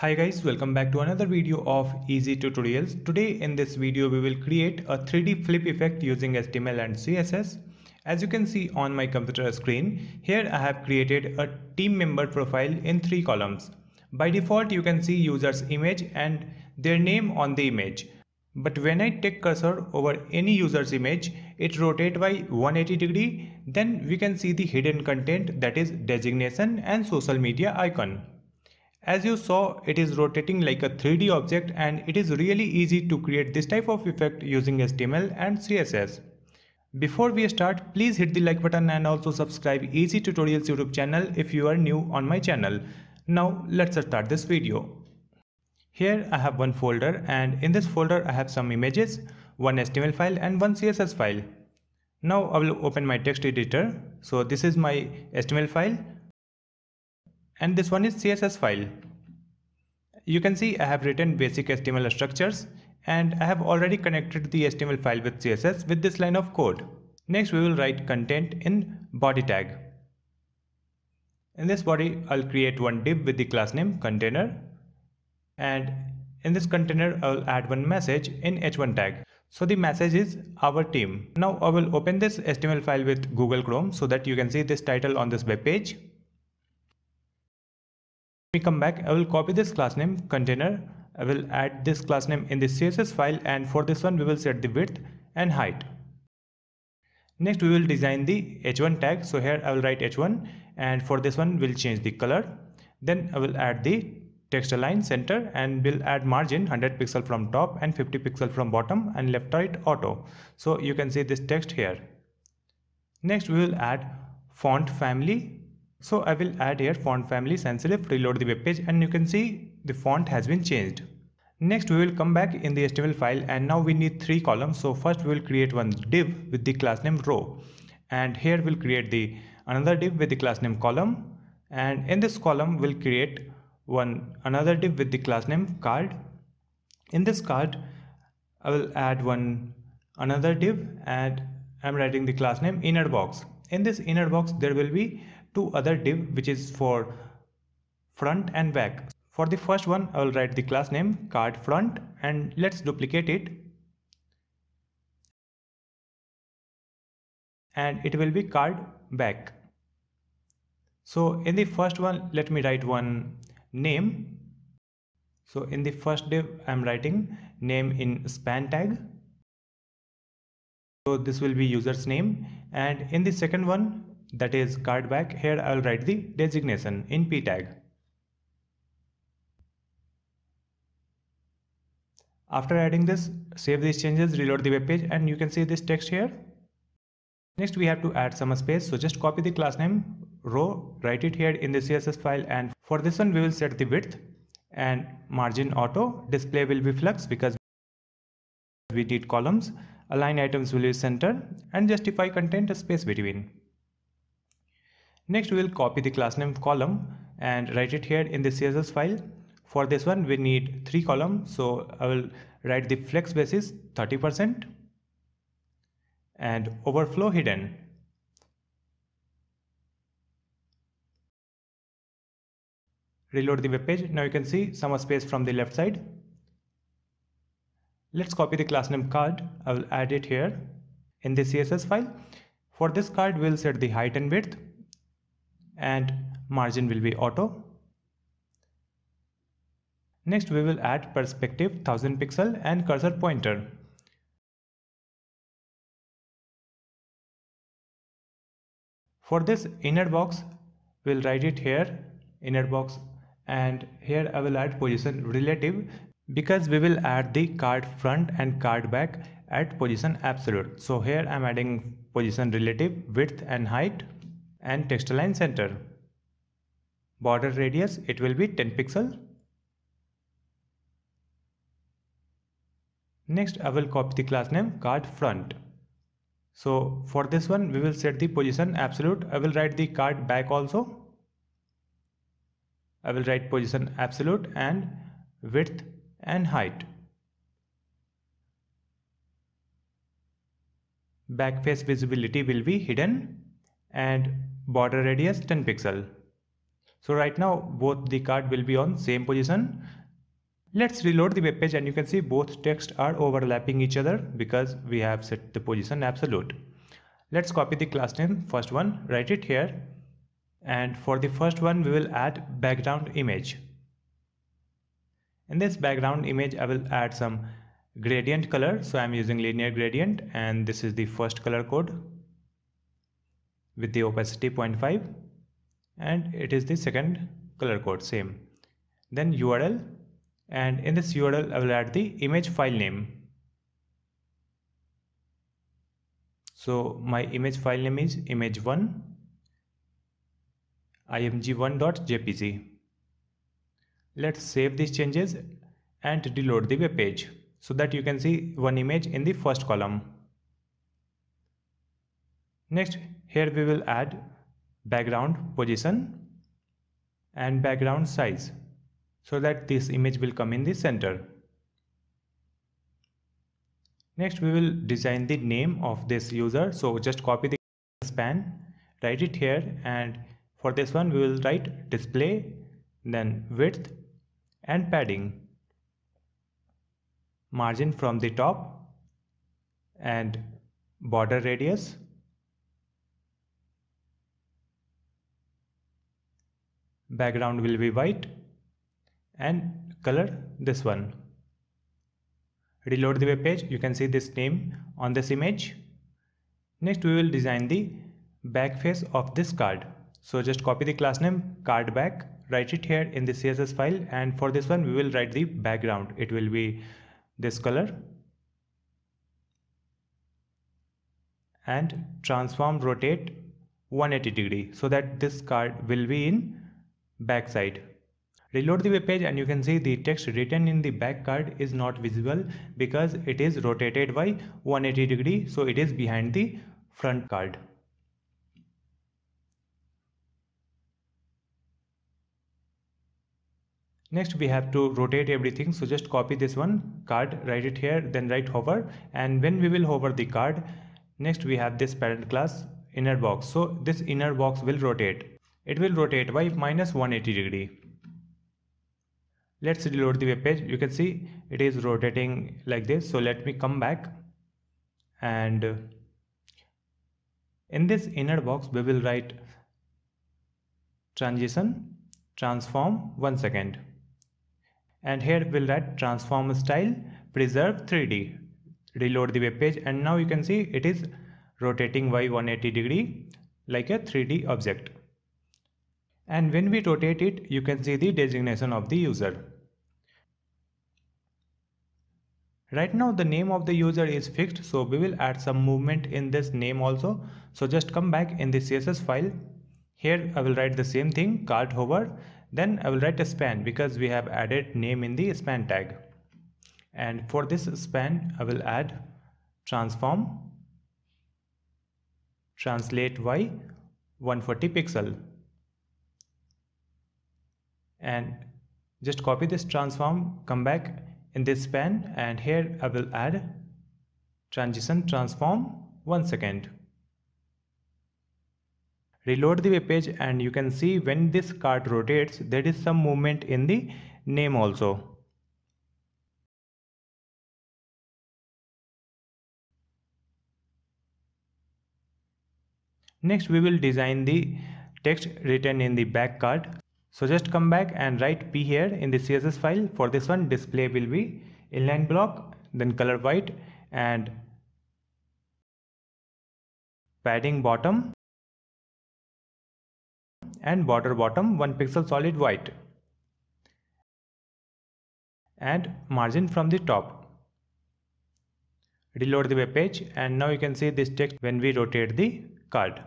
Hi guys, welcome back to another video of easy tutorials. Today in this video we will create a 3D flip effect using HTML and CSS. As you can see on my computer screen, here I have created a team member profile in three columns. By default you can see user's image and their name on the image. But when I take cursor over any user's image, it rotate by 180 degree, then we can see the hidden content that is designation and social media icon. As you saw, it is rotating like a 3D object and it is really easy to create this type of effect using HTML and CSS. Before we start, please hit the like button and also subscribe Easy Tutorials YouTube channel if you are new on my channel. Now let's start this video. Here I have one folder and in this folder I have some images, one HTML file and one CSS file. Now I will open my text editor. So this is my HTML file and this one is CSS file. You can see I have written basic HTML structures and I have already connected the HTML file with CSS with this line of code. Next we will write content in body tag. In this body I'll create one div with the class name container and in this container I'll add one message in h1 tag. So the message is our team. Now I will open this HTML file with Google Chrome so that you can see this title on this web page. Let me come back I will copy this class name container I will add this class name in the CSS file and for this one we will set the width and height next we will design the h1 tag so here I will write h1 and for this one we'll change the color then I will add the text align center and we'll add margin 100 pixel from top and 50 pixel from bottom and left right auto so you can see this text here next we will add font family so I will add here font family sans serif, reload the web page and you can see the font has been changed. Next we will come back in the HTML file and now we need three columns. So first we will create one div with the class name row and here we'll create the another div with the class name column and in this column we'll create one another div with the class name card. In this card I will add one another div and I'm writing the class name inner box. In this inner box there will be two other div which is for front and back. For the first one I will write the class name card front and let's duplicate it and it will be card back. So in the first one let me write one name. So in the first div I am writing name in span tag so this will be user's name and in the second one that is card back. Here I'll write the designation in p tag. After adding this, save these changes, reload the web page and you can see this text here. Next we have to add some space so just copy the class name row, write it here in the CSS file and for this one we will set the width and margin auto, display will be flux because we did columns, align items will be center and justify content space between. Next, we will copy the class name column and write it here in the CSS file. For this one, we need three columns. So I will write the flex basis 30% and overflow hidden. Reload the web page. Now you can see some space from the left side. Let's copy the class name card. I will add it here in the CSS file. For this card, we'll set the height and width and margin will be auto. Next we will add perspective 1000 pixel and cursor pointer. For this inner box we'll write it here inner box and here I will add position relative because we will add the card front and card back at position absolute. So here I'm adding position relative width and height and text align center border radius it will be 10 pixel next i will copy the class name card front so for this one we will set the position absolute i will write the card back also i will write position absolute and width and height back face visibility will be hidden and border radius 10 pixel so right now both the card will be on same position let's reload the web page and you can see both text are overlapping each other because we have set the position absolute let's copy the class name first one write it here and for the first one we will add background image in this background image i will add some gradient color so i'm using linear gradient and this is the first color code with the opacity 0.5 and it is the second color code same then url and in this url i will add the image file name so my image file name is image1 img1.jpg let's save these changes and reload the web page so that you can see one image in the first column next here we will add background position and background size so that this image will come in the center next we will design the name of this user so just copy the span write it here and for this one we will write display then width and padding margin from the top and border radius background will be white and color this one reload the web page you can see this name on this image next we will design the back face of this card so just copy the class name card back write it here in the css file and for this one we will write the background it will be this color and transform rotate 180 degree so that this card will be in back side. Reload the web page and you can see the text written in the back card is not visible because it is rotated by 180 degree so it is behind the front card. Next we have to rotate everything so just copy this one card write it here then write hover and when we will hover the card next we have this parent class inner box so this inner box will rotate it will rotate by minus 180 degree let's reload the web page you can see it is rotating like this so let me come back and in this inner box we will write transition transform one second and here we'll write transform style preserve 3d reload the web page and now you can see it is rotating by 180 degree like a 3d object and when we rotate it you can see the designation of the user. Right now the name of the user is fixed so we will add some movement in this name also so just come back in the css file here I will write the same thing Card hover then I will write a span because we have added name in the span tag and for this span I will add transform translate y 140 pixel and just copy this transform come back in this pen, and here I will add transition transform one second reload the web page and you can see when this card rotates there is some movement in the name also next we will design the text written in the back card so just come back and write P here in the CSS file. For this one, display will be inline block, then color white and padding bottom and border bottom 1 pixel solid white and margin from the top. Reload the web page and now you can see this text when we rotate the card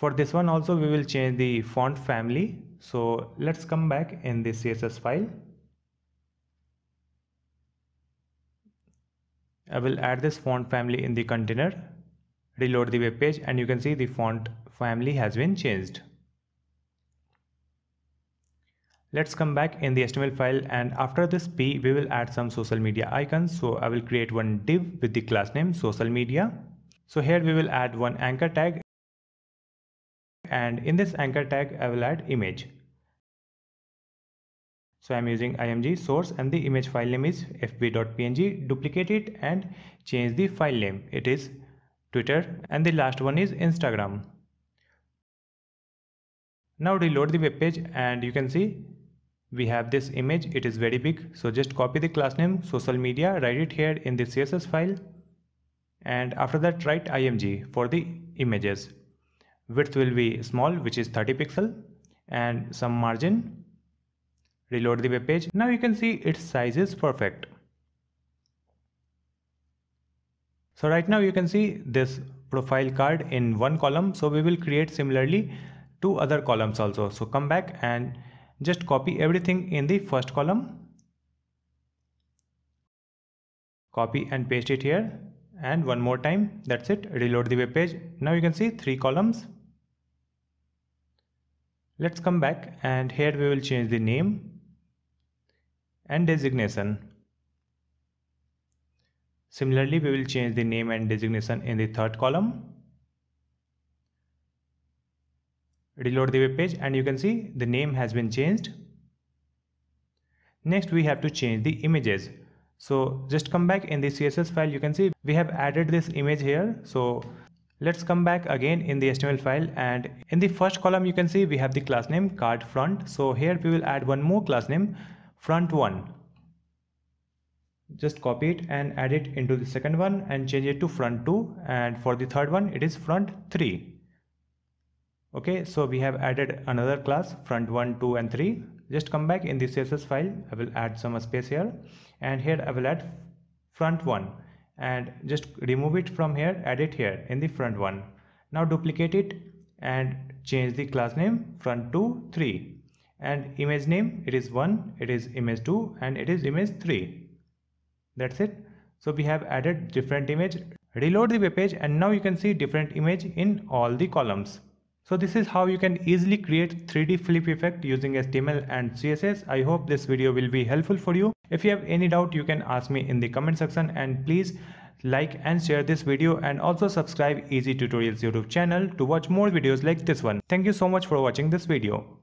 for this one also we will change the font family so let's come back in the css file I will add this font family in the container reload the web page and you can see the font family has been changed let's come back in the html file and after this p we will add some social media icons so I will create one div with the class name social media so here we will add one anchor tag and in this anchor tag I will add image. So I'm using img source and the image file name is fb.png duplicate it and change the file name it is Twitter and the last one is Instagram. Now reload the web page and you can see we have this image it is very big so just copy the class name social media write it here in the css file and after that write img for the images width will be small which is 30 pixel and some margin reload the web page now you can see its size is perfect so right now you can see this profile card in one column so we will create similarly two other columns also so come back and just copy everything in the first column copy and paste it here and one more time that's it reload the web page now you can see three columns Let's come back and here we will change the name and designation. Similarly, we will change the name and designation in the third column. Reload the web page and you can see the name has been changed. Next, we have to change the images. So just come back in the CSS file, you can see we have added this image here. So Let's come back again in the HTML file and in the first column you can see we have the class name card front. So here we will add one more class name front one. Just copy it and add it into the second one and change it to front two and for the third one it is front three. Okay, so we have added another class front one, two and three. Just come back in the CSS file. I will add some space here and here I will add front one and just remove it from here add it here in the front one now duplicate it and change the class name front to 3 and image name it is 1 it is image 2 and it is image 3 that's it so we have added different image reload the web page and now you can see different image in all the columns so this is how you can easily create 3D flip effect using HTML and CSS. I hope this video will be helpful for you. If you have any doubt, you can ask me in the comment section and please like and share this video and also subscribe Easy Tutorials YouTube channel to watch more videos like this one. Thank you so much for watching this video.